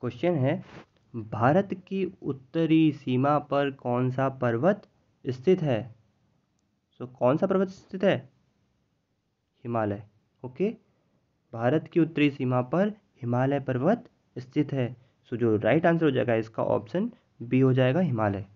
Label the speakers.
Speaker 1: question है भारत की उत्तरी सीमा पर कौन सा पर्वत स्थित है सो so, कौन सा पर्वत स्थित है हिमालय ओके भारत की उत्तरी सीमा पर हिमालय पर्वत स्थित है सो so, जो राइट आंसर हो जाएगा इसका ऑप्शन बी हो जाएगा हिमालय